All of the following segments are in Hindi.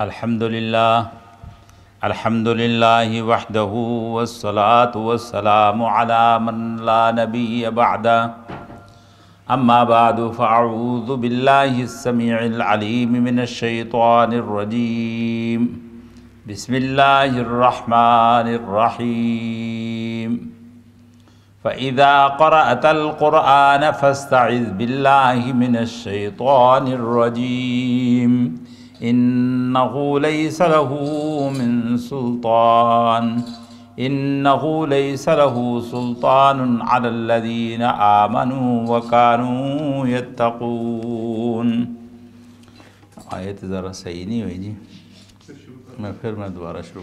الحمد لله الحمد لله وحده والصلاة والسلام على من لا نبي بعده أما بعد فأعوذ بالله السميع العليم من الشيطان الرجيم بسم الله الرحمن الرحيم فإذا قرأت القرآن فاستعذ بالله من الشيطان الرجيم إنه ليس له من سلطان إنه ليس له سلطان على الذين آمنوا وكانوا يتقون آية ذرا سيني ويجي ما جی ما پھر میں دوبارہ شروع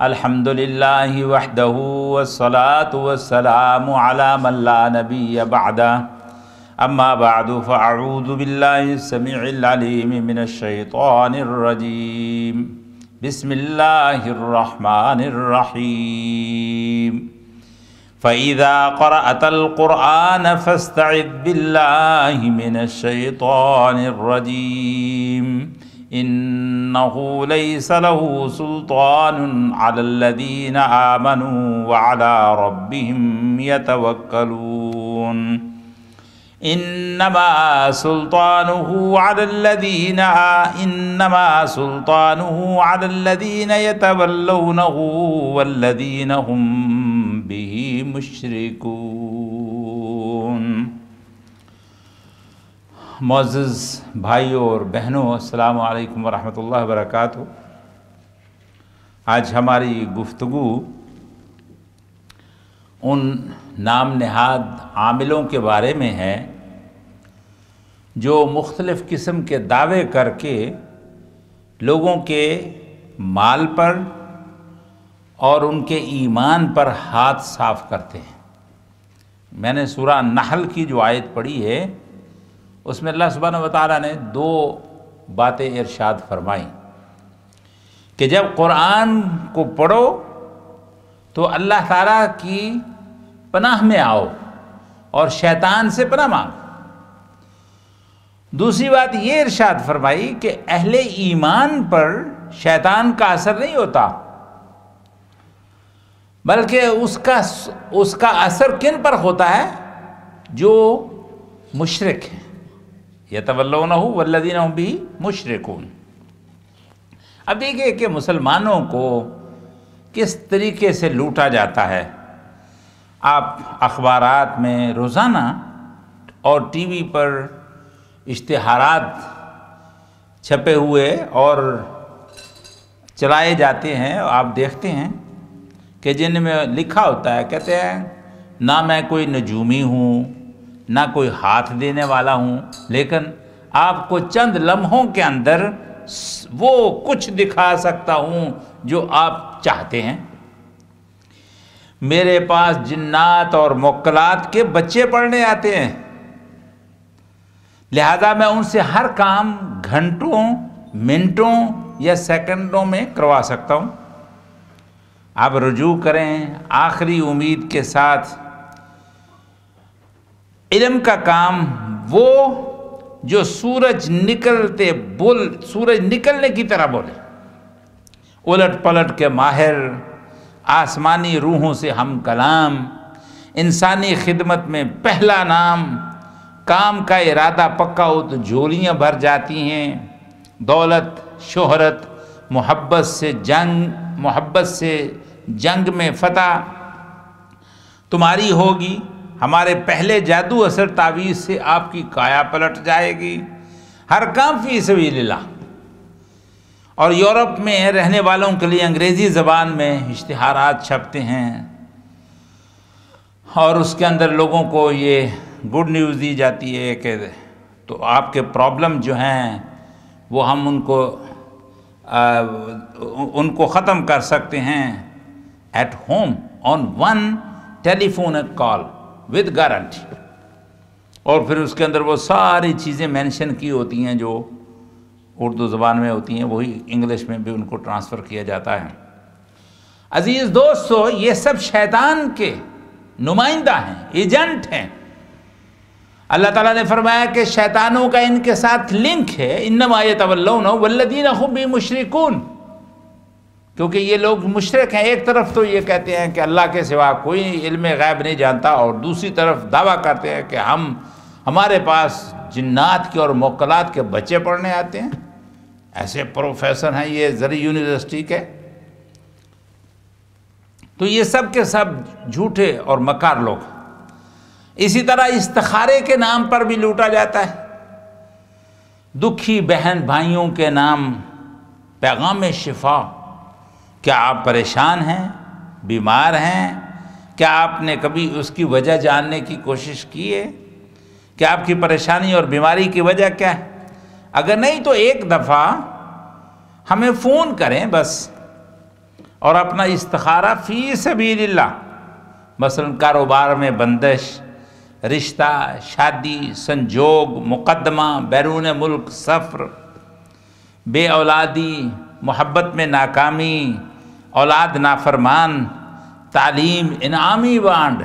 الحمد لله وحده والصلاة والسلام على من لا نبي بعده أما بعد فأعوذ بالله السميع العليم من الشيطان الرجيم بسم الله الرحمن الرحيم فإذا قرأت القرآن فاستعذ بالله من الشيطان الرجيم انه ليس له سلطان على الذين امنوا وعلى ربهم يتوكلون انما سلطانه على الذين انما سلطانه على الذين يتولونه والذين هم به مشركون मोज़ भाई और बहनों अल्लाम वरहमल वर्क आज हमारी गुफ्तु उन नाम नहाद आमिलों के बारे में है जो मुख्तलफ़ किस्म के दावे करके लोगों के माल पर और उनके ईमान पर हाथ साफ करते हैं मैंने सूरा नहल की जो आयत पढ़ी है उसमें अल्लाह सुबहान वाली ने दो बातें इरशाद फरमाई कि जब कुरान को पढ़ो तो अल्लाह ताला की पनाह में आओ और शैतान से पनाह मांगो दूसरी बात ये इरशाद फरमाई कि अहले ईमान पर शैतान का असर नहीं होता बल्कि उसका उसका असर किन पर होता है जो मुशरक है यतवल्लौन वल्लदीन भी मुशरकून अब देखिए कि मुसलमानों को किस तरीके से लूटा जाता है आप अखबार में रोज़ाना और टीवी पर इश्तहारात छपे हुए और चलाए जाते हैं और आप देखते हैं कि जिनमें लिखा होता है कहते हैं ना मैं कोई नजूमी हूँ ना कोई हाथ देने वाला हूँ लेकिन आपको चंद लम्हों के अंदर वो कुछ दिखा सकता हूँ जो आप चाहते हैं मेरे पास जिन्नात और मोकलात के बच्चे पढ़ने आते हैं लिहाजा मैं उनसे हर काम घंटों मिनटों या सेकंडों में करवा सकता हूँ आप रुजू करें आखिरी उम्मीद के साथ इलम का काम वो जो सूरज निकलते बोल सूरज निकलने की तरह बोले उलट पलट के माहिर आसमानी रूहों से हम कलाम इंसानी खिदमत में पहला नाम काम का इरादा पक्का हो तो झोलियाँ भर जाती हैं दौलत शोहरत मोहब्बत से जंग मोहब्बत से जंग में फतह तुम्हारी होगी हमारे पहले जादू असर तावीज़ से आपकी काया पलट जाएगी हर काम फी भी लीला और यूरोप में रहने वालों के लिए अंग्रेज़ी ज़बान में इश्तहार छपते हैं और उसके अंदर लोगों को ये गुड न्यूज़ दी जाती है कि तो आपके प्रॉब्लम जो हैं वो हम उनको आ, उनको ख़त्म कर सकते हैं at home on one telephone call with guarantee और फिर उसके अंदर वो सारी चीज़ें मेंशन की होती हैं जो उर्दू ज़बान में होती हैं वही इंग्लिश में भी उनको ट्रांसफ़र किया जाता है अज़ीज़ दोस्तों ये सब शैतान के नुमाइंदा हैं एजेंट हैं अल्लाह ताला ने फरमाया कि शैतानों का इनके साथ लिंक है इन्नमा ये तवल्लौन वल्लदीन खुबी मुशरकून क्योंकि ये लोग मुशरक हैं एक तरफ तो ये कहते हैं कि अल्लाह के सिवा कोई इल्म गैब नहीं जानता और दूसरी तरफ दावा करते हैं कि हम हमारे पास जन्ात के और मोकलात के बच्चे पढ़ने आते हैं ऐसे प्रोफेसर हैं ये जरी यूनिवर्सिटी के तो ये सब के सब झूठे और मकार लोग इसी तरह इस्तखारे के नाम पर भी लूटा जाता है दुखी बहन भाइयों के नाम पैगाम शिफा क्या आप परेशान हैं बीमार हैं क्या आपने कभी उसकी वजह जानने की कोशिश की है क्या आपकी परेशानी और बीमारी की वजह क्या है अगर नहीं तो एक दफ़ा हमें फ़ोन करें बस और अपना इस्तारा फ़ी ला मसलन कारोबार में बंदिश रिश्ता शादी संजोग मुकदमा बैरून मुल्क सफ़र बे औलादी मोहब्बत में नाकामी औलाद नाफरमान तालीम इनामी वांड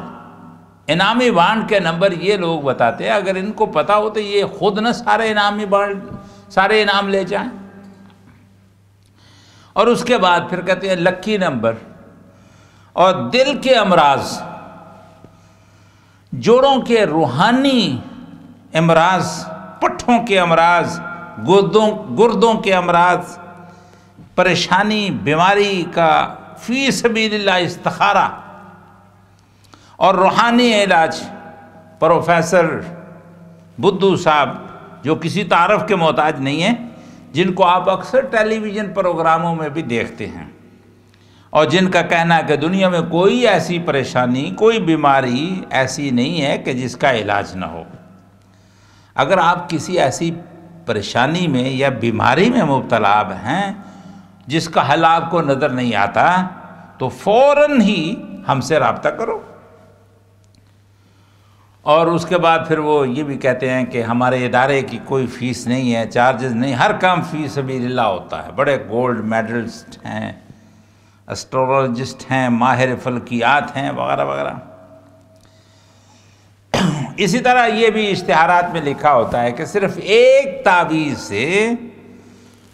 इनामी बांड के नंबर ये लोग बताते हैं अगर इनको पता हो तो ये खुद ना सारे इनामी बांड सारे इनाम ले जाएं और उसके बाद फिर कहते हैं लक्की नंबर और दिल के अमराज जोड़ों के रूहानी अमराज पट्ठों के अमराज गुर्दों गुर्दों के अमराज़ परेशानी बीमारी का फ़ी सबीला इस्तारा और रूहानी इलाज प्रोफेसर बुद्धू साहब जो किसी तारफ़ के मोहताज नहीं हैं जिनको आप अक्सर टेलीविज़न प्रोग्रामों में भी देखते हैं और जिनका कहना है कि दुनिया में कोई ऐसी परेशानी कोई बीमारी ऐसी नहीं है कि जिसका इलाज ना हो अगर आप किसी ऐसी परेशानी में या बीमारी में मुबतलाब हैं जिसका हल आपको नज़र नहीं आता तो फौरन ही हमसे रबता करो और उसके बाद फिर वो ये भी कहते हैं कि हमारे इदारे की कोई फ़ीस नहीं है चार्जेस नहीं हर काम फ़ीस अभी लीला होता है बड़े गोल्ड मेडलिस्ट हैं एस्ट्रोलॉजिस्ट हैं माहिर फलकियात हैं वगैरह वगैरह इसी तरह ये भी इश्तहारात में लिखा होता है कि सिर्फ़ एक तावीज़ से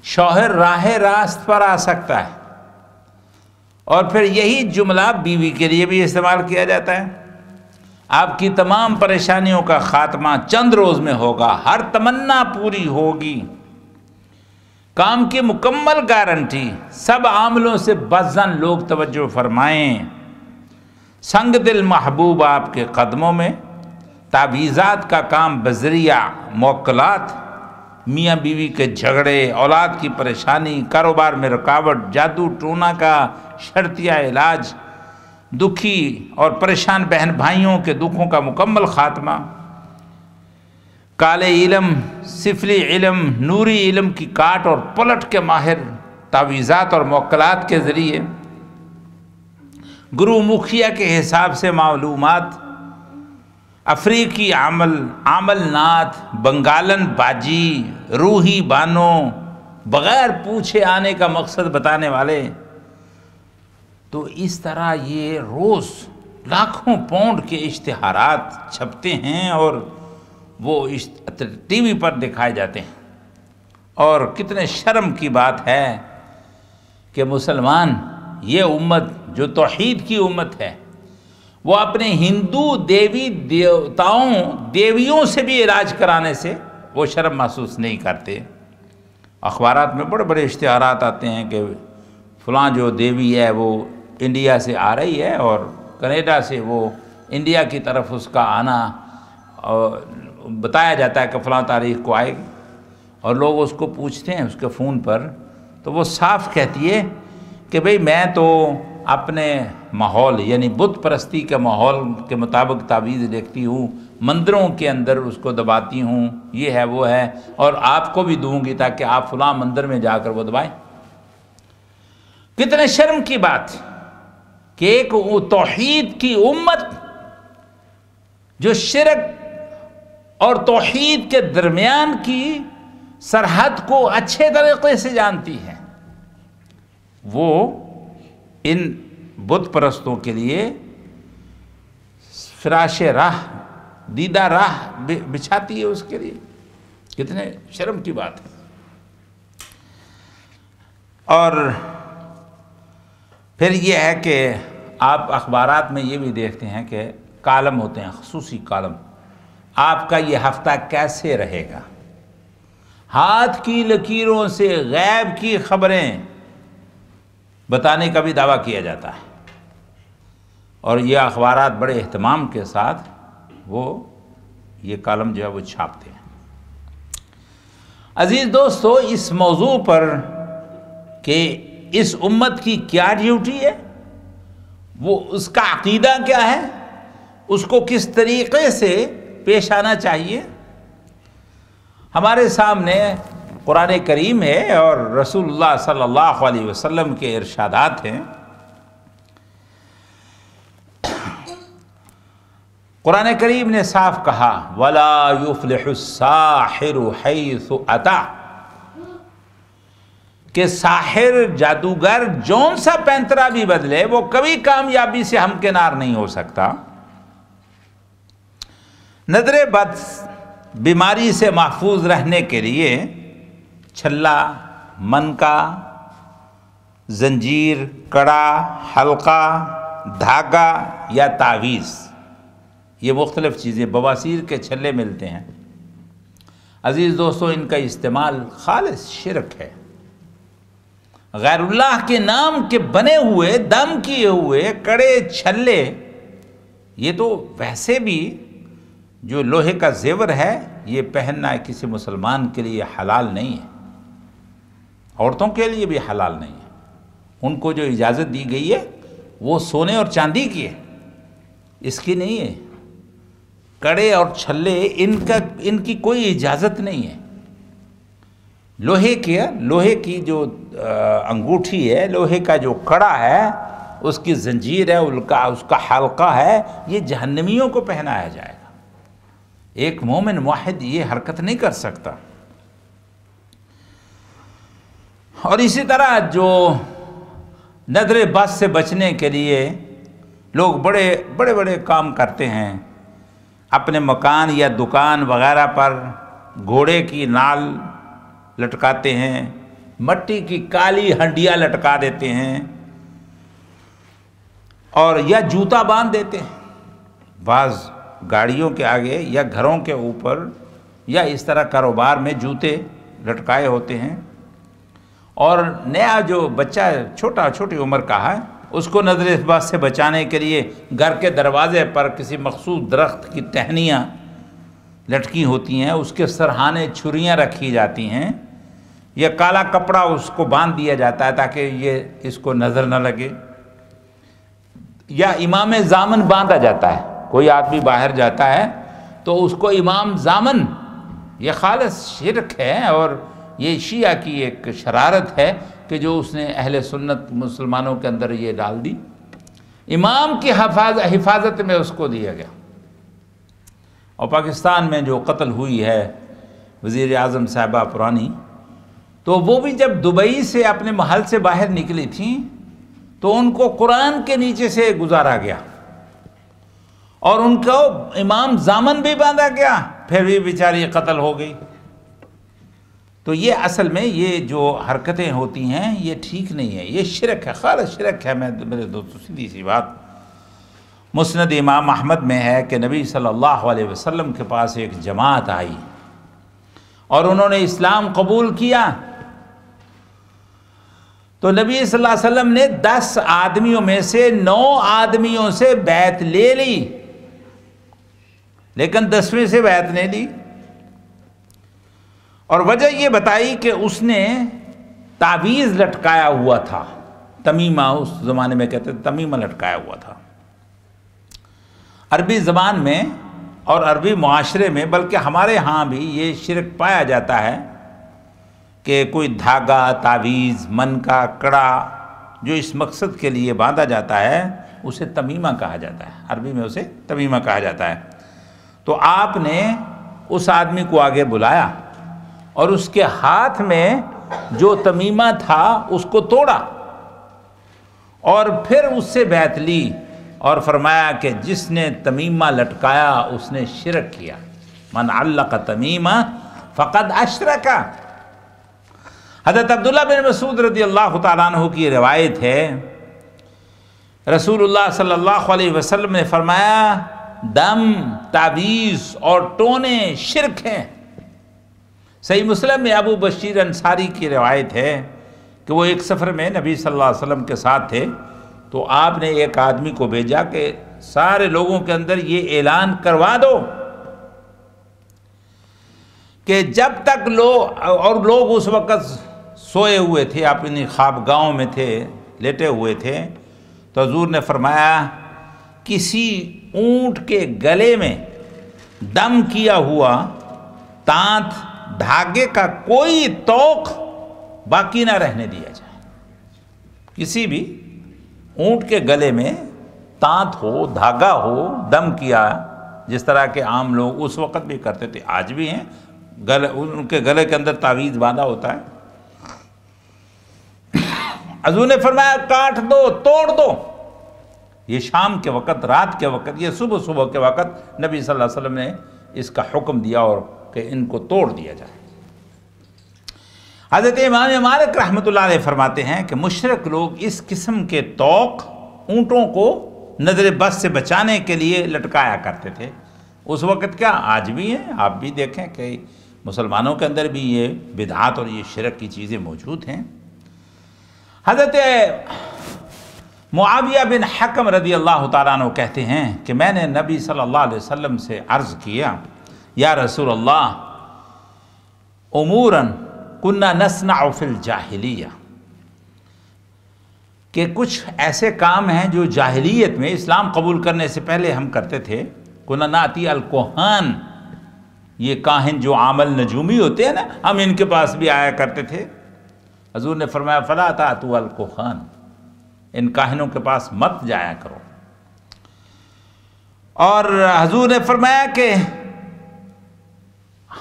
शौहर राह रास्त पर आ सकता है और फिर यही जुमला बीवी के लिए भी इस्तेमाल किया जाता है आपकी तमाम परेशानियों का खात्मा चंद रोज़ में होगा हर तमन्ना पूरी होगी काम की मुकम्मल गारंटी सब आमलों से बजन लोग तवज्जो फरमाएं संग दिल महबूब आपके कदमों में तावीज़ात का काम बजरिया मोकलात मियाँ बीवी के झगड़े औलाद की परेशानी कारोबार में रुकावट जादू टोना का शर्तिया इलाज दुखी और परेशान बहन भाइयों के दुखों का मुकम्मल ख़ात्मा काले इलम सिफली इलम नूरी इलम की काट और पलट के माहिर तावीज़ात और मौकलात के ज़रिए गुरु मुखिया के हिसाब से मालूमात अफ्रीकी आमल आमल नाथ बंगालन बाजी रूही बानो बगैर पूछे आने का मकसद बताने वाले तो इस तरह ये रोज़ लाखों पौंड के इश्तहारात छपते हैं और वो टीवी पर दिखाए जाते हैं और कितने शर्म की बात है कि मुसलमान ये उम्मत जो तोहद की उम्मत है वो अपने हिंदू देवी देवताओं देवियों से भी इलाज कराने से वो शर्म महसूस नहीं करते अखबार में बड़े बड़े इश्तहार आते हैं कि फलां जो देवी है वो इंडिया से आ रही है और कनेडा से वो इंडिया की तरफ उसका आना और बताया जाता है कि फलां तारीख को आएगी और लोग उसको पूछते हैं उसके फ़ोन पर तो वो साफ कहती है कि भाई मैं तो अपने माहौल यानी बुत परस्ती के माहौल के मुताबिक तावीज़ देखती हूँ मंदिरों के अंदर उसको दबाती हूँ ये है वो है और आपको भी दूंगी ताकि आप फलां मंदिर में जाकर वो दबाएं कितने शर्म की बात कि एक तोहद की उम्मत जो शिरक और तोहद के दरमियान की सरहद को अच्छे तरीके से जानती है वो इन बुत परस्तों के लिए फिराश राह दीदा राह बिछाती है उसके लिए कितने शर्म की बात है और फिर यह है कि आप अखबार में ये भी देखते हैं कि कालम होते हैं खसूसी कालम आपका ये हफ्ता कैसे रहेगा हाथ की लकीरों से गैब की खबरें बताने का भी दावा किया जाता है और ये अखबार बड़े अहतमाम के साथ वो ये कलम जो है वो छापते हैं अज़ीज़ दोस्तों इस मौजू पर कि इस उम्मत की क्या ड्यूटी है वो उसका अकीदा क्या है उसको किस तरीके से पेश आना चाहिए हमारे सामने कुरान करीम है और रसूलुल्लाह सल्लल्लाहु अलैहि वसल्लम के इरशादात हैं कुरान करीम ने साफ कहा वला युफलहिर अता साहिर जादूगर जौन सा पैंतरा भी बदले वो कभी कामयाबी से हमकिनार नहीं हो सकता नजर बद बीमारी से महफूज रहने के लिए छल्ला मनका जंजीर कड़ा हल्का धागा या तावीज़ ये मुख्तलिफ़ चीज़ें बवासीर के छल्ले मिलते हैं अज़ीज़ दोस्तों इनका इस्तेमाल खालस शिरक है गैरुल्लाह के नाम के बने हुए दम किए हुए कड़े छल्ले ये तो वैसे भी जो लोहे का जेवर है ये पहनना किसी मुसलमान के लिए हलाल नहीं है औरतों के लिए भी हलाल नहीं है उनको जो इजाज़त दी गई है वो सोने और चांदी की है इसकी नहीं है कड़े और छल्ले इनका इनकी कोई इजाज़त नहीं है लोहे के हाँ, लोहे की जो अंगूठी है लोहे का जो कड़ा है उसकी जंजीर है उनका उसका हल्का है ये जहन्नमियों को पहनाया जाएगा एक मोमिन वाहिद ये हरकत नहीं कर सकता और इसी तरह जो नदर बस से बचने के लिए लोग बड़े बड़े बड़े काम करते हैं अपने मकान या दुकान वगैरह पर घोड़े की नाल लटकाते हैं मट्टी की काली हंडिया लटका देते हैं और या जूता बांध देते हैं बाज़ गाड़ियों के आगे या घरों के ऊपर या इस तरह कारोबार में जूते लटकाए होते हैं और नया जो बच्चा छोटा छोटी उम्र का है उसको नज़र इस बात से बचाने के लिए घर के दरवाज़े पर किसी मखसूस दरख्त की टहनियाँ लटकी होती हैं उसके सरहाने छुरियाँ रखी जाती हैं यह काला कपड़ा उसको बांध दिया जाता है ताकि ये इसको नज़र न लगे या इमाम जामन बांधा जाता है कोई आदमी बाहर जाता है तो उसको इमाम जामन ये खालस शिरक है और ये शिया की एक शरारत है कि जो उसने अहल सुन्नत मुसलमानों के अंदर ये डाल दी इमाम की हफाज हिफाजत में उसको दिया गया और पाकिस्तान में जो कत्ल हुई है वज़ी अजम साहबा पुरानी तो वो भी जब दुबई से अपने महल से बाहर निकली थी तो उनको कुरान के नीचे से गुजारा गया और उनको इमाम जामन भी बांधा गया फिर भी बेचारी कत्ल हो गई तो ये असल में ये जो हरकतें होती हैं ये ठीक नहीं है ये शिरक है खाल शिरक है मैं मेरे दोस्तों सीधी सी बात मुस्ंद इमाम अहमद में है कि नबी सल्लल्लाहु अलैहि वसल्लम के पास एक जमात आई और उन्होंने इस्लाम कबूल किया तो नबी सल्लल्लाहु अलैहि वसल्लम ने दस आदमियों में से नौ आदमियों से बैत ले ली लेकिन दसवें से बैत नहीं ली और वजह यह बताई कि उसने तावीज़ लटकाया हुआ था तमीमा उस ज़माने में कहते थे तमीमा लटकाया हुआ था अरबी ज़बान में और अरबी माशरे में बल्कि हमारे यहाँ भी ये शिरक पाया जाता है कि कोई धागा तावीज़ मन का कड़ा जो इस मकसद के लिए बांधा जाता है उसे तमीमा कहा जाता है अरबी में उसे तमीमा कहा जाता है तो आपने उस आदमी को आगे बुलाया और उसके हाथ में जो तमीमा था उसको तोड़ा और फिर उससे बैत ली और फरमाया कि जिसने तमीमा लटकाया उसने शिरक किया मन अल्लाह का तमीमा फ़कत अशरका हज़रत अब्दुल्ला बिन मसूद रदी अल्लाह तु की रवायत है रसूलुल्लाह सल्लल्लाहु अलैहि वसल्लम ने फरमाया दम तावीज़ और टोने शिरक हैं सही मुस्लिम में अबू बशीर अंसारी की रवायत है कि वो एक सफ़र में नबी सल्लल्लाहु अलैहि वसल्लम के साथ थे तो आपने एक आदमी को भेजा कि सारे लोगों के अंदर ये ऐलान करवा दो कि जब तक लो और लोग उस वक़्त सोए हुए थे अपनी ख्वाब गाँव में थे लेटे हुए थे तो हजूर ने फरमाया किसी ऊँट के गले में दम किया हुआ तांत धागे का कोई तोक बाकी ना रहने दिया जाए किसी भी ऊंट के गले में तांत हो धागा हो दम किया जिस तरह के आम लोग उस वक़्त भी करते थे आज भी हैं गले उनके गले के अंदर तावीज़ बांधा होता है अजू ने फरमाया काट दो तोड़ दो ये शाम के वक़्त रात के वक़्त ये सुबह सुबह के वक़्त नबी सल्लल्लाहु अलैहि वसल्लम ने इसका हुक्म दिया और कि इनको तोड़ दिया जाए हज़रत इमाम मालिक रहमत फरमाते हैं कि मुशरक लोग इस किस्म के तोक ऊँटों को नज़र बस से बचाने के लिए लटकाया करते थे उस वक़्त क्या आज भी है आप भी देखें कि मुसलमानों के अंदर भी ये बिदात और ये शिरक की चीज़ें मौजूद हैं हज़रत मुआविया बिन हकम रदी अल्लाह तु कहते हैं कि मैंने नबी सल्लल्लाहु अलैहि वसल्लम से अर्ज़ किया या रसूल अल्लाह उमूरन कुन्ना फिल जाहिलिया के कुछ ऐसे काम हैं जो जाहिलियत में इस्लाम कबूल करने से पहले हम करते थे कुनानाती अलकोहान ये काहिन जो आमल नजूमी होते हैं ना हम इनके पास भी आया करते थे हजूर ने फरमाया फला था तो अलकोहान इन काहिनों के पास मत जाया करो और हजूर ने फरमाया कि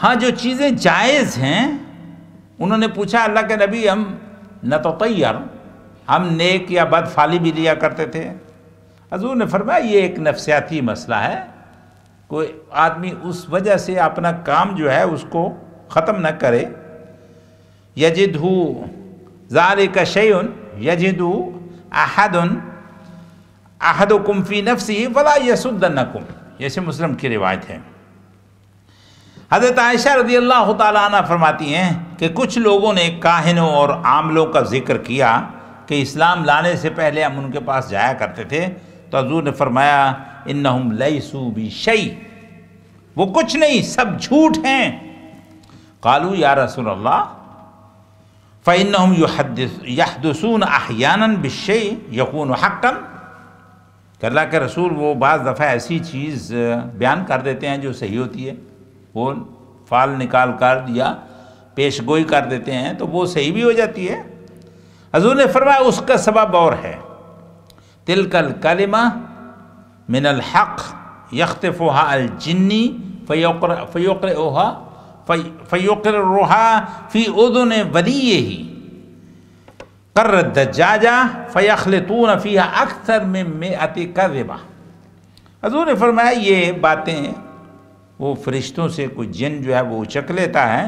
हाँ जो चीज़ें जायज़ हैं उन्होंने पूछा अल्लाह के नबी हम न तो तैयार हम नेक या बद फाली भी लिया करते थे हजूर ने फरमाया ये एक नफसियाती मसला है कोई आदमी उस वजह से अपना काम जो है उसको ख़त्म न करे यजिदू ज़ार का शयन यजिदू अहदन अहद कुम्फ़ी नफसी वला कुम जैसे मुस्लिम की रिवायत है हज़रत आयशा रजी अल्लाह ताली फरमाती हैं कि कुछ लोगों ने काहिनों और आमलों का जिक्र किया कि इस्लाम लाने से पहले हम उनके पास जाया करते थे तो हजूर ने फरमाया इन हम लईसू बिशई वो कुछ नहीं सब झूठ हैं कालू या रसूल अल्लाह फ़ैन हम यहदसून आहयान बिशई यकून हकन करला के रसूल वो बज़ दफ़ा ऐसी चीज़ बयान कर देते हैं जो सही होती है वो फाल निकाल कर या पेश गोई कर देते हैं तो वो सही भी हो जाती है हजूर ने फरमाया उसका सबब और है तिलकल कलिमा मिनल हक़ अल जिन्नी फ़योकर फ़योकर ओहा फ़योकर रोहा फ़ी उदन वरी ही कर दजाजा फ़यखल तो नफ़ी अक्सर में अति कर हजूर ने फरमाया ये बातें वो फरिश्तों से कुछ जिन जो है वो उचक लेता है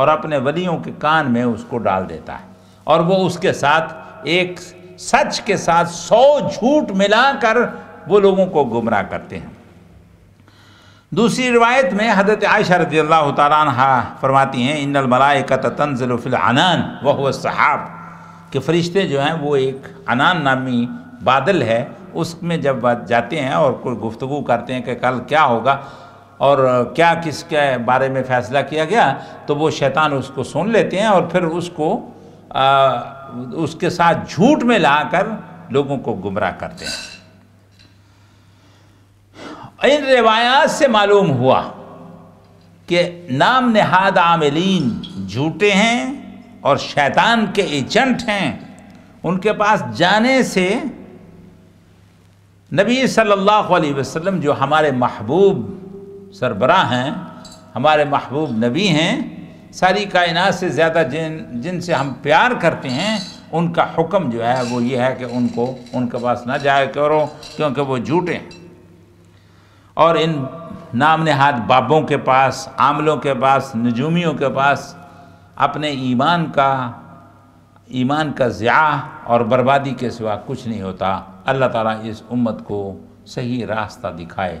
और अपने वलियों के कान में उसको डाल देता है और वो उसके साथ एक सच के साथ सौ झूठ मिलाकर वो लोगों को गुमराह करते हैं दूसरी रिवायत में हजरत आयशा रजी अल्लाह तहा फरमाती हैं इन मलाइकत तंजिलफ़िलान वह सहाब के फरिश्ते जो हैं वो एक अनान नामी बादल है उसमें जब जाते हैं और कोई गुफ्तु करते हैं कि कल क्या होगा और क्या किसके बारे में फ़ैसला किया गया तो वो शैतान उसको सुन लेते हैं और फिर उसको आ, उसके साथ झूठ में ला कर लोगों को गुमराह करते हैं इन रिवायात से मालूम हुआ कि नाम नहाद आमिलीन झूठे हैं और शैतान के एजेंट हैं उनके पास जाने से नबी सल्लल्लाहु अलैहि वसल्लम जो हमारे महबूब सरबरा हैं हमारे महबूब नबी हैं सारी कायनात से ज़्यादा जिन जिनसे हम प्यार करते हैं उनका हुक्म जो है वो ये है कि उनको उनके पास ना जाया करो क्योंकि वो झूठे हैं और इन नाम नेहाद बाबों के पास आमलों के पास नजूमियों के पास अपने ईमान का ईमान का ज्या और बर्बादी के सिवा कुछ नहीं होता अल्लाह ताला इस उम्मत को सही रास्ता दिखाए